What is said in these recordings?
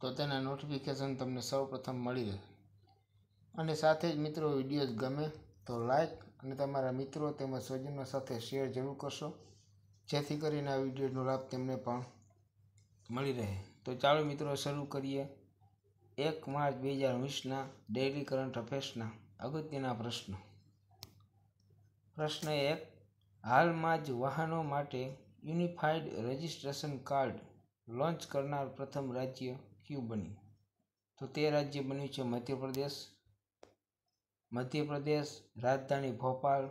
તો તેના નોટિફિકેશન તમને સૌપ્રથમ મળી રહે અને સાથે જ મિત્રો વિડીયોઝ ગમે તો લાઈક અને તમારા મિત્રો તેમજ સ્વજનો સાથે શેર જરૂર કરશો જેથી કરીને આ વિડીયોનો લાભ તેમને પણ મળી રહે તો ચાલો મિત્રો શરૂ કરીએ એક માર્ચ બે હજાર વીસના ડેઇલી કરંટ અફેર્સના અગત્યના પ્રશ્નો પ્રશ્ન એક હાલમાં જ વાહનો માટે યુનિફાઈડ રજિસ્ટ્રેશન કાર્ડ લોન્ચ કરનાર પ્રથમ રાજ્ય કયું બન્યું તો તે રાજ્ય બન્યું છે મધ્યપ્રદેશ મધ્યપ્રદેશ રાજધાની ભોપાલ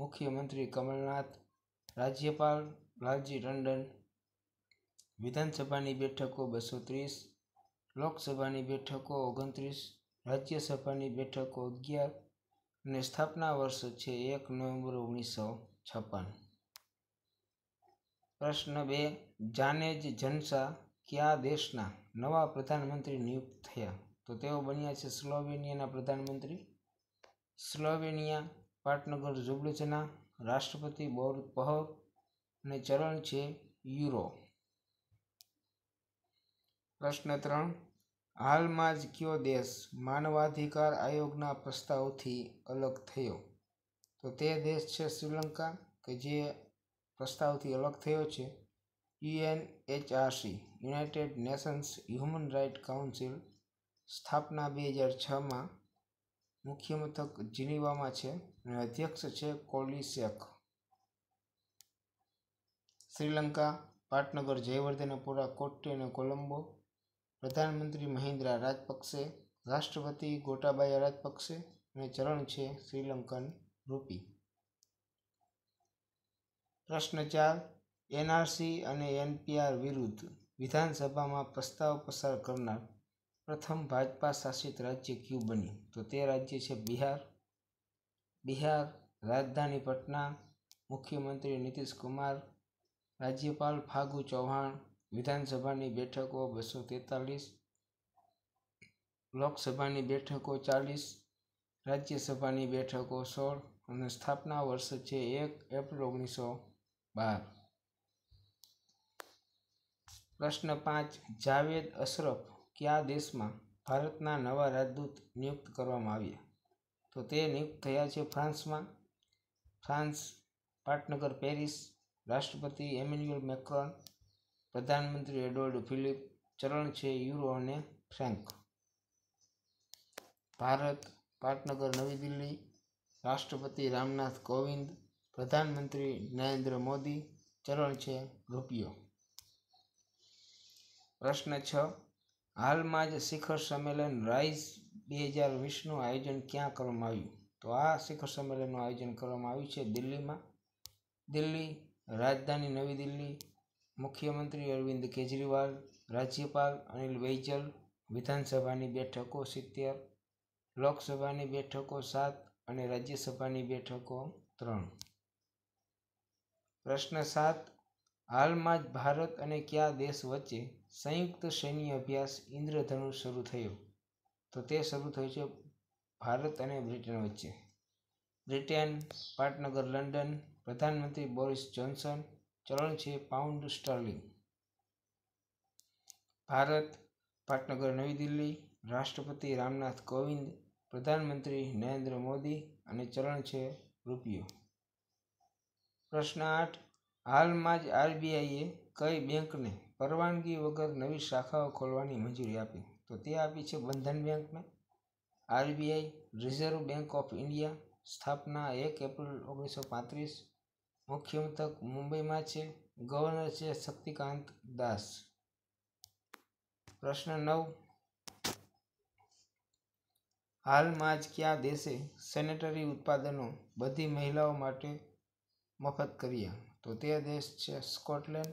મુખ્યમંત્રી કમલનાથ રાજ્યપાલ લાલજી ટંડન વિધાનસભાની બેઠકો બસો ત્રીસ લોકસભાની બેઠકો ઓગણત્રીસ રાજ્યસભાની બેઠકો અગિયાર અને સ્થાપના વર્ષ છે એક નવેમ્બર ઓગણીસો છપ્પન પ્રશ્ન બે જાનેજ જનસા કયા દેશના નવા પ્રધાનમંત્રી નિયુક્ત થયા તો તેઓ બન્યા છે સ્લોવેનિયાના પ્રધાનમંત્રી સ્લોવેનિયા પાટનગર ઝુબ્લિચના રાષ્ટ્રપતિ બોર પહોર અને ચરણ છે યુરો પ્રશ્ન ત્રણ હાલમાં જ કયો દેશ માનવાધિકાર આયોગના પ્રસ્તાવથી અલગ થયો તો તે દેશ છે શ્રીલંકા કે જે પ્રસ્તાવથી અલગ થયો છે HRC United Nations Human Right Council સ્થાપના બે હજાર છમાં મુખ્ય મથક જીનીવામાં છે અને અધ્યક્ષ છે કોલિસેક શ્રીલંકા પાટનગર જયવર્ધનેપુરા કોટ્ટી અને કોલંબો પ્રધાનમંત્રી મહિન્દ્રા રાજપક્ષે રાષ્ટ્રપતિ ગોટાબાયા રાજપક્ષે અને ચરણ છે શ્રીલંકન રૂપી પ્રશ્ન ચાર એનઆરસી અને એનપીઆર વિરુદ્ધ વિધાનસભામાં પ્રસ્તાવ પસાર કરનાર પ્રથમ ભાજપા શાસિત રાજ્ય ક્યુ બન્યું તો તે રાજ્ય છે બિહાર બિહાર રાજધાની પટના મુખ્યમંત્રી નીતિશ કુમાર રાજ્યપાલ ફાગુ ચૌહાણ વિધાનસભાની બેઠકો બસો તેતાલીસ લોકસભાની બેઠકો ચાલીસ રાજ્યસભાની બેઠકો સોળ અને સ્થાપના વર્ષ છે એક એપ્રિલ ઓગણીસો બાર પ્રશ્ન પાંચ જાવેદ અશરફ કયા દેશમાં ભારતના નવા રાજદૂત નિયુક્ત કરવામાં આવ્યા તો તે નિયુક્ત થયા છે ફ્રાન્સમાં ફ્રાન્સ પાટનગર પેરિસ રાષ્ટ્રપતિ એમ્યુન્યુઅલ મેક્રોન પ્રધાનમંત્રી એડવર્ડ ફિલિપ ચરણ છે યુરો અને ફ્રેન્ક ભારત પાટનગર નવી દિલ્હી રાષ્ટ્રપતિ રામનાથ કોવિંદ પ્રધાનમંત્રી નરેન્દ્ર મોદી ચરણ છે રૂપિયો પ્રશ્ન છ હાલમાં જ શિખર સંમેલન રાઈઝ બે હજાર વીસનું આયોજન ક્યાં કરવામાં આવ્યું તો આ શિખર સંમેલનનું આયોજન કરવામાં આવ્યું છે દિલ્હીમાં દિલ્હી રાજધાની નવી દિલ્હી મુખ્યમંત્રી અરવિંદ કેજરીવાલ રાજ્યપાલ અનિલ વૈજલ વિધાનસભાની બેઠકો સિત્તેર લોકસભાની બેઠકો સાત અને રાજ્યસભાની બેઠકો ત્રણ પ્રશ્ન સાત હાલમાં જ ભારત અને કયા દેશ વચ્ચે સંયુક્ત સૈન્ય અભ્યાસ ઇન્દ્રધનુષ શરૂ થયો તો તે શરૂ થયું છે ભારત અને બ્રિટન વચ્ચે બ્રિટેન પાટનગર લંડન પ્રધાનમંત્રી બોરિસ જોન્સન ચલણ છે પાઉન્ડ સ્ટર્લિંગ ભારત પાટનગર નવી દિલ્હી રાષ્ટ્રપતિ રામનાથ કોવિંદ પ્રધાનમંત્રી નરેન્દ્ર મોદી અને ચલણ છે રૂપિયો પ્રશ્ન આઠ હાલમાં જ આરબીઆઈએ કઈ બેંકને પરવાનગી વગર નવી શાખાઓ ખોલવાની મંજૂરી આપી તો તે આપી છે બંધન બેંકને RBI Reserve Bank of India સ્થાપના એક એપ્રિલ ઓગણીસો પાંત્રીસ મુખ્ય મથક મુંબઈમાં છે ગવર્નર છે શક્તિકાંત દાસ પ્રશ્ન નવ હાલમાં જ કયા દેશે સેનેટરી ઉત્પાદનો બધી મહિલાઓ માટે મફત કરીએ તો તે દેશ છે સ્કોટલેન્ડ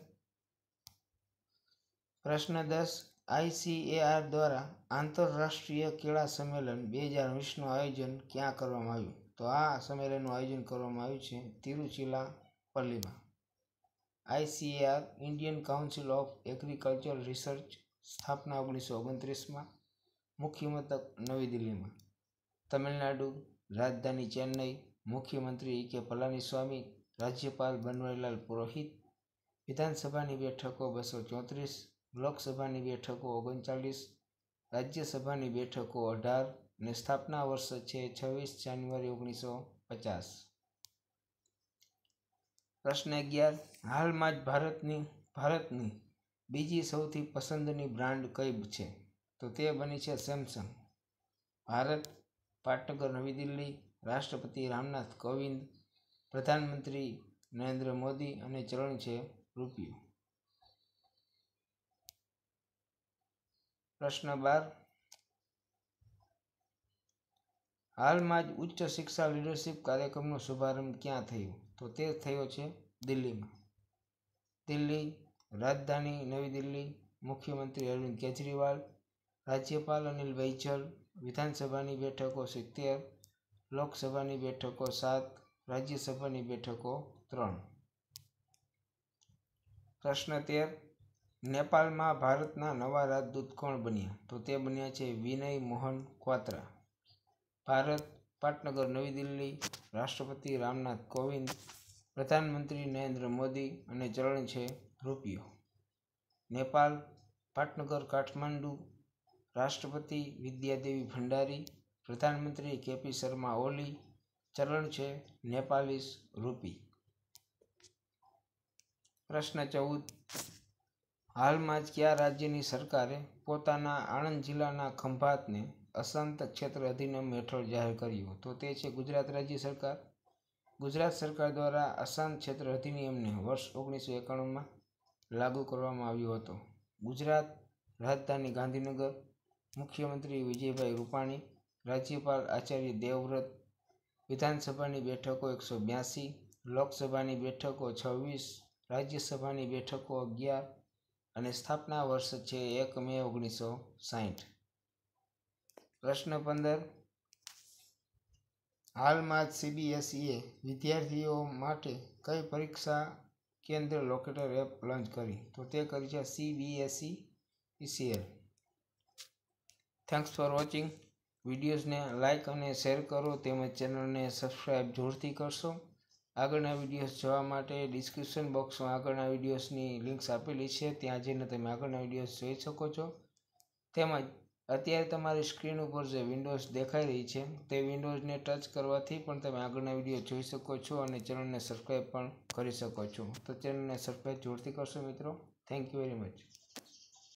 પ્રશ્ન દસ આઈસીએઆર દ્વારા આંતરરાષ્ટ્રીય કેળા સંમેલન બે હજાર વીસનું આયોજન ક્યાં કરવામાં આવ્યું તો આ સંમેલનનું આયોજન કરવામાં આવ્યું છે તિરુચિલા પલ્લીમાં ICAR Indian council of agriculture research સ્થાપના ઓગણીસો ઓગણત્રીસમાં મુખ્ય મથક નવી દિલ્હીમાં તમિલનાડુ રાજધાની ચેન્નઈ મુખ્યમંત્રી કે પલાનીસ્વામી રાજ્યપાલ બનવારીલાલ પુરોહિત વિધાનસભાની બેઠકો બસો ચોત્રીસ લોકસભાની બેઠકો ઓગણચાલીસ રાજ્યસભાની બેઠકો અઢાર અને સ્થાપના વર્ષ છે છવ્વીસ જાન્યુઆરી ઓગણીસો પચાસ પ્રશ્ન અગિયાર હાલમાં જ ભારતની ભારતની બીજી સૌથી પસંદની બ્રાન્ડ કઈ છે તો તે બની છે સેમસંગ ભારત પાટનગર નવી દિલ્હી રાષ્ટ્રપતિ રામનાથ કોવિંદ પ્રધાનમંત્રી નરેન્દ્ર મોદી અને ચલણ છે રૂપિયો પ્રશ્ન બાર હાલમાં જ ઉચ્ચ શિક્ષા લીડરશિપ કાર્યક્રમનો શુભારંભ ક્યાં થયો તો તે થયો છે દિલ્હીમાં દિલ્હી રાજધાની નવી દિલ્હી મુખ્યમંત્રી અરવિંદ કેજરીવાલ રાજ્યપાલ અનિલ બૈજલ વિધાનસભાની બેઠકો સિત્તેર લોકસભાની બેઠકો સાત રાજ્યસભાની બેઠકો ત્રણ પ્રશ્ન તેર નેપાળમાં ભારતના નવા રાજદૂત કોણ બન્યા તો તે બન્યા છે વિનય મોહન ક્વાત્રા ભારત પાટનગર નવી દિલ્હી રાષ્ટ્રપતિ રામનાથ કોવિંદ પ્રધાનમંત્રી નરેન્દ્ર મોદી અને ચરણ છે રૂપિયો નેપાળ પાટનગર કાઠમાંડુ રાષ્ટ્રપતિ વિદ્યાદેવી ભંડારી પ્રધાનમંત્રી કેપી શર્મા ઓલી ચલણ છે નેપાલીસ રૂપી પ્રશ્ન ચૌદ હાલમાં જ કયા રાજ્યની સરકારે પોતાના આણંદ જિલ્લાના ખંભાતને અશાંત ક્ષેત્ર અધિનિયમ હેઠળ જાહેર કર્યું તો તે છે ગુજરાત રાજ્ય સરકાર ગુજરાત સરકાર દ્વારા અશાંત ક્ષેત્ર અધિનિયમને વર્ષ ઓગણીસો એકાણુંમાં લાગુ કરવામાં આવ્યો હતો ગુજરાત રાજધાની ગાંધીનગર મુખ્યમંત્રી વિજયભાઈ રૂપાણી રાજ્યપાલ આચાર્ય દેવવ્રત વિધાનસભાની બેઠકો એકસો બ્યાસી લોકસભાની બેઠકો છવ્વીસ રાજ્યસભાની બેઠકો અગિયાર અને સ્થાપના વર્ષ છે એક મે ઓગણીસો સાહીઠ પ્રશ્ન પંદર હાલમાં જ સીબીએસઈએ વિદ્યાર્થીઓ માટે કઈ પરીક્ષા કેન્દ્ર લોકેટર એપ લોન્ચ કરી તો તે કરી છે CBSE ECL thanks for watching વિડીયોઝને લાઇક અને શેર કરો તેમજ ચેનલને સબસ્ક્રાઈબ જોરથી કરશો આગળના વિડીયોઝ જોવા માટે ડિસ્ક્રિપ્શન બોક્સમાં આગળના વિડીયોઝની લિંક્સ આપેલી છે ત્યાં જઈને તમે આગળના વિડીયોઝ જોઈ શકો છો તેમજ અત્યારે તમારી સ્ક્રીન ઉપર જે વિન્ડોઝ દેખાઈ રહી છે તે વિન્ડોઝને ટચ કરવાથી પણ તમે આગળના વિડીયો જોઈ શકો છો અને ચેનલને સબસ્ક્રાઈબ પણ કરી શકો છો તો ચેનલને સબસ્ક્રાઈબ જોડતી કરશો મિત્રો થેન્ક યુ વેરી મચ